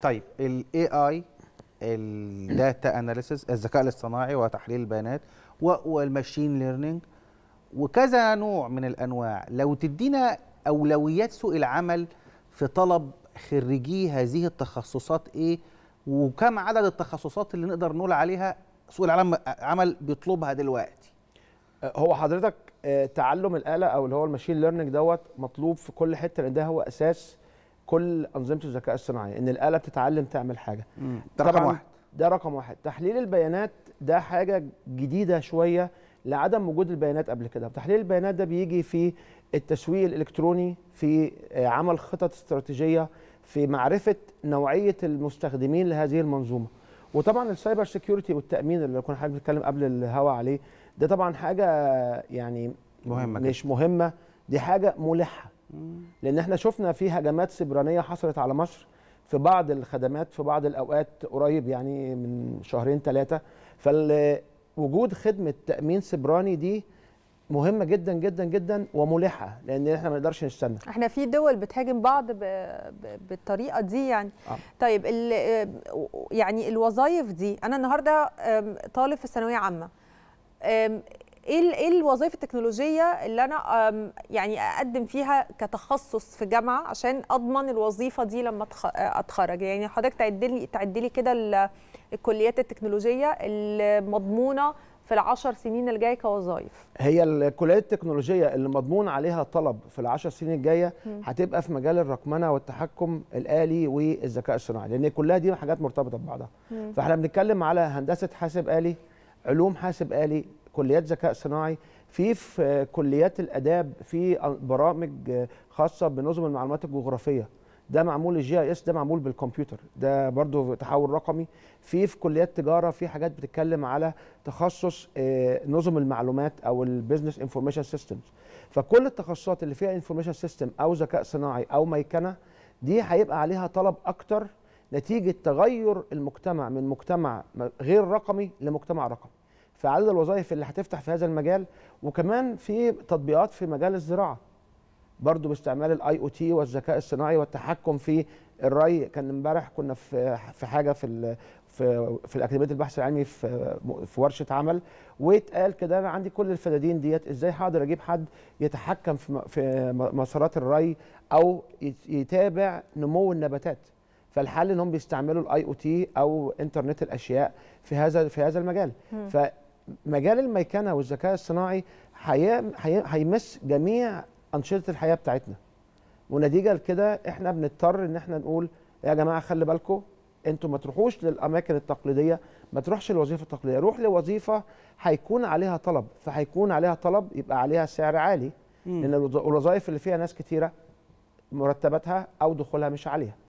طيب الاي اي الداتا اناليسيس الذكاء الاصطناعي وتحليل البيانات والماشين ليرنينج وكذا نوع من الانواع لو تدينا اولويات سوق العمل في طلب خريجي هذه التخصصات ايه وكم عدد التخصصات اللي نقدر نقول عليها سوق العمل بيطلبها دلوقتي أه، هو حضرتك أه، تعلم الاله او اللي هو الماشين ليرنينج دوت مطلوب في كل حته لان ده هو اساس كل انظمه الذكاء الصناعي ان الاله بتتعلم تعمل حاجه ده رقم واحد ده رقم واحد تحليل البيانات ده حاجه جديده شويه لعدم وجود البيانات قبل كده تحليل البيانات ده بيجي في التسويق الالكتروني في آه، عمل خطط استراتيجيه في معرفه نوعيه المستخدمين لهذه المنظومه وطبعا السايبر سيكيورتي والتامين اللي كنا حضرتك نتكلم قبل الهوا عليه ده طبعا حاجه يعني مهمه مش مهمه دي حاجه ملحه لان احنا شفنا في هجمات سبرانيه حصلت على مصر في بعض الخدمات في بعض الاوقات قريب يعني من شهرين ثلاثه فوجود خدمه تامين سبراني دي مهمه جدا جدا جدا وملحه لان احنا ما نقدرش نستنى احنا في دول بتهاجم بعض بـ بـ بالطريقه دي يعني آه. طيب آه، يعني الوظايف دي انا النهارده طالب في ثانويه عامه إيه, ايه الوظائف التكنولوجيه اللي انا يعني اقدم فيها كتخصص في جامعه عشان اضمن الوظيفه دي لما اتخرج يعني حضرتك تعدلي تعدلي كده الكليات التكنولوجيه المضمونه في العشر سنين الجاية كوظائف هي الكليات التكنولوجية اللي مضمون عليها طلب في العشر سنين الجاية هتبقى في مجال الرقمنة والتحكم الآلي والذكاء الصناعي لأن كلها دي حاجات مرتبطة ببعضها فاحنا بنتكلم على هندسة حاسب آلي علوم حاسب آلي كليات ذكاء صناعي في في كليات الاداب في برامج خاصه بنظم المعلومات الجغرافيه ده معمول الجي اي اس ده معمول بالكمبيوتر ده برضو تحول رقمي في في كليات تجاره في حاجات بتتكلم على تخصص آه، نظم المعلومات او البيزنس انفورميشن سيستمز فكل التخصصات اللي فيها انفورميشن سيستم او ذكاء صناعي او ميكنه دي هيبقى عليها طلب اكتر نتيجه تغير المجتمع من مجتمع غير رقمي لمجتمع رقمي في عدد الوظائف اللي هتفتح في هذا المجال وكمان في تطبيقات في مجال الزراعه برضو باستعمال الاي او تي والذكاء الصناعي والتحكم في الري كان امبارح كنا في في حاجه في في في اكاديميه البحث العلمي في في ورشه عمل واتقال كده انا عندي كل الفدادين ديت ازاي هقدر اجيب حد يتحكم في في مسارات الري او يتابع نمو النباتات فالحل انهم بيستعملوا الاي او تي او انترنت الاشياء في هذا في هذا المجال ف مجال الميكنه والذكاء الصناعي هيمس جميع انشطه الحياه بتاعتنا ونتيجه لكده احنا بنضطر ان احنا نقول يا جماعه خلي بالكم انتوا ما تروحوش للاماكن التقليديه ما تروحش الوظيفه التقليديه روح لوظيفه هيكون عليها طلب فهيكون عليها طلب يبقى عليها سعر عالي مم. لان الوظائف اللي فيها ناس كتيره مرتباتها او دخولها مش عاليه